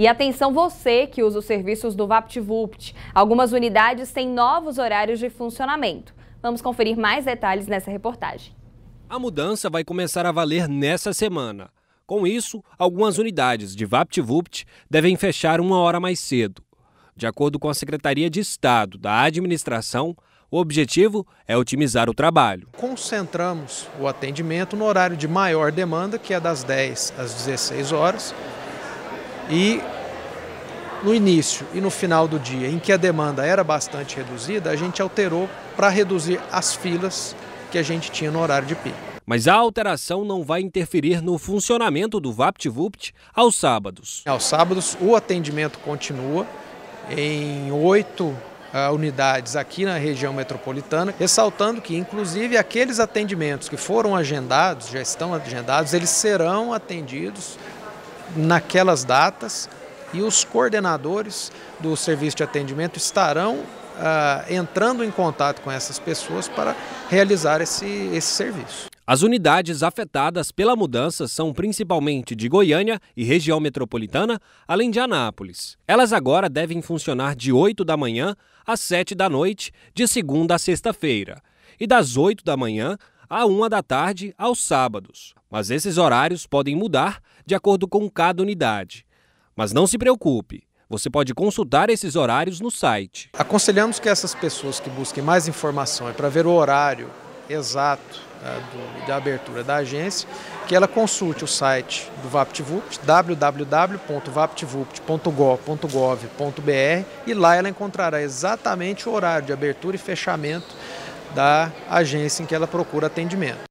E atenção você que usa os serviços do VaptVupt. Algumas unidades têm novos horários de funcionamento. Vamos conferir mais detalhes nessa reportagem. A mudança vai começar a valer nessa semana. Com isso, algumas unidades de VaptVupt devem fechar uma hora mais cedo. De acordo com a Secretaria de Estado da Administração, o objetivo é otimizar o trabalho. Concentramos o atendimento no horário de maior demanda, que é das 10 às 16 horas, e no início e no final do dia, em que a demanda era bastante reduzida, a gente alterou para reduzir as filas que a gente tinha no horário de pico. Mas a alteração não vai interferir no funcionamento do VaptVupt aos sábados. É, aos sábados o atendimento continua em oito uh, unidades aqui na região metropolitana, ressaltando que inclusive aqueles atendimentos que foram agendados, já estão agendados, eles serão atendidos naquelas datas e os coordenadores do serviço de atendimento estarão ah, entrando em contato com essas pessoas para realizar esse, esse serviço. As unidades afetadas pela mudança são principalmente de Goiânia e região metropolitana, além de Anápolis. Elas agora devem funcionar de 8 da manhã às 7 da noite, de segunda a sexta-feira, e das 8 da manhã à uma da tarde aos sábados, mas esses horários podem mudar de acordo com cada unidade. Mas não se preocupe, você pode consultar esses horários no site. Aconselhamos que essas pessoas que busquem mais informação é para ver o horário exato é, do, da abertura da agência, que ela consulte o site do VaptVupt, www.vaptvupt.gov.br e lá ela encontrará exatamente o horário de abertura e fechamento da agência em que ela procura atendimento.